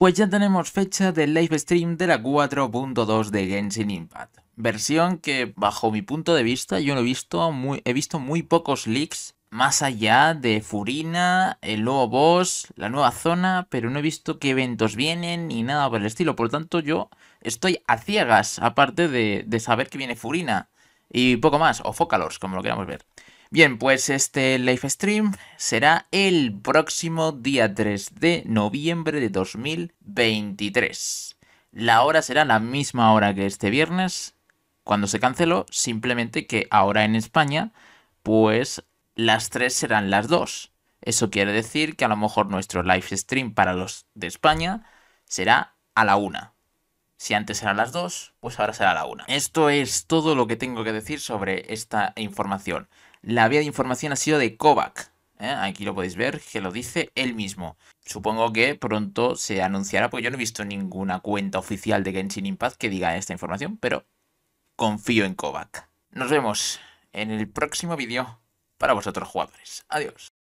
Pues ya tenemos fecha del live stream de la 4.2 de Genshin Impact. Versión que, bajo mi punto de vista, yo no he visto muy, he visto muy pocos leaks más allá de Furina, el nuevo boss, la nueva zona, pero no he visto qué eventos vienen ni nada por el estilo. Por lo tanto, yo estoy a ciegas, aparte de, de saber que viene Furina y poco más, o Fócalos, como lo queramos ver. Bien, pues este live stream será el próximo día 3 de noviembre de 2023. La hora será la misma hora que este viernes, cuando se canceló, simplemente que ahora en España, pues las 3 serán las 2. Eso quiere decir que a lo mejor nuestro live stream para los de España será a la 1. Si antes eran las 2, pues ahora será la 1. Esto es todo lo que tengo que decir sobre esta información la vía de información ha sido de Kovac. ¿eh? Aquí lo podéis ver, que lo dice él mismo. Supongo que pronto se anunciará, porque yo no he visto ninguna cuenta oficial de Genshin Impact que diga esta información, pero confío en Kovac. Nos vemos en el próximo vídeo para vosotros jugadores. Adiós.